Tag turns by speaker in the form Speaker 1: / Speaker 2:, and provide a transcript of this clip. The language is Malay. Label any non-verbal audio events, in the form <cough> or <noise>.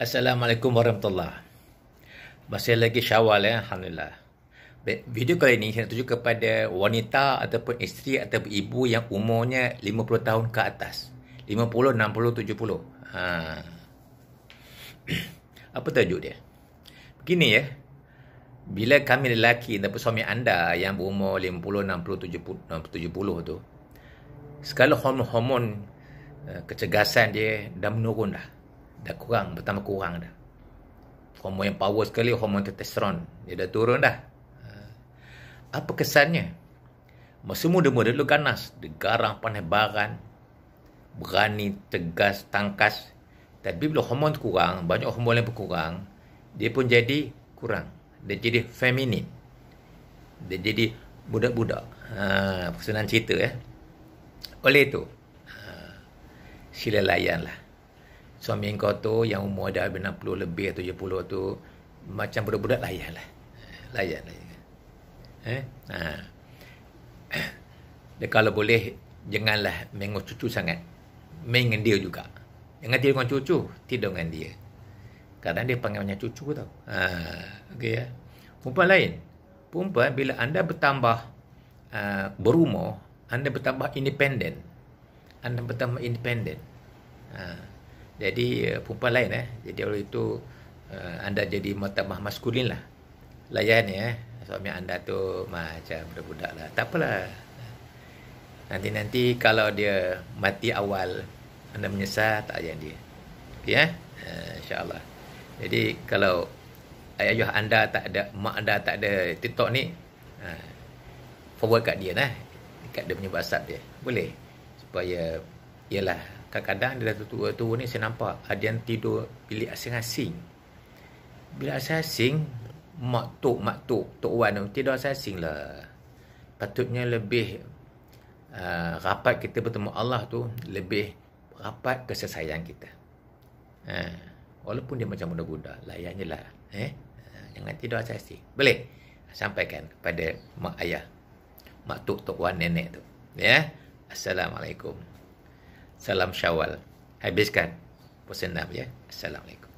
Speaker 1: Assalamualaikum warahmatullahi Masih lagi syawal ya, Alhamdulillah. Video kali ini saya nak tuju kepada wanita ataupun isteri atau ibu yang umurnya 50 tahun ke atas. 50, 60, 70. Ha. <clears throat> Apa tajuk dia? Begini ya. Bila kami lelaki ataupun suami anda yang berumur 50, 60, 70, 70 tu. Sekala hormon-hormon eh, kecegasan dia dah menurun dah dah kurang bertambah kurang dah hormon yang power sekali hormon testosteron dia dah turun dah ah. apa kesannya masa muda-muda dulu ganas dia garang panah baran berani tegas tangkas tapi bila hormon kurang banyak hormon yang berkurang dia pun jadi kurang dia jadi feminin dia jadi budak-budak ha, senang cerita ya eh? oleh itu ha, ah, sila layanlah suami kau tu yang umur dah 60 lebih 70 tu macam budak-budak layan lah layan lah eh ha. <coughs> dia kalau boleh janganlah mengus cucu sangat main dengan dia juga jangan tidur dengan cucu tidur dengan dia kadang dia panggil macam cucu tau ha. okay, ya. perempuan lain perempuan bila anda bertambah uh, berumur anda bertambah independen anda bertambah independen ha. Jadi uh, perempuan lain eh. Jadi oleh itu uh, anda jadi matabah maskulin lah. Layan ya. Eh. Suami anda tu macam budak-budak lah. Tak apalah. Nanti-nanti kalau dia mati awal, anda menyesal, tak layan dia. Okay, ya? eh? Uh, InsyaAllah. Jadi kalau ayah anda tak ada, mak anda tak ada TikTok ni, uh, forward kat dia lah. Dekat dia punya WhatsApp dia. Boleh. Supaya ialah Kadang-kadang dia tu tu ni saya nampak ada yang tidur bilik asing-asing. Bilik asing-asing mak tok mak tok tok wan tidur asing-asing lah. Patutnya lebih uh, rapat kita bertemu Allah tu lebih rapat kesesayangan kita. Ha. walaupun dia macam muda-muda layaknya lah eh ha, jangan tidur asing-asing. Boleh sampaikan kepada mak ayah mak tok tok wan nenek tu ya. Assalamualaikum. Salam Syawal. Habiskan. Puasa 6 ya. Assalamualaikum.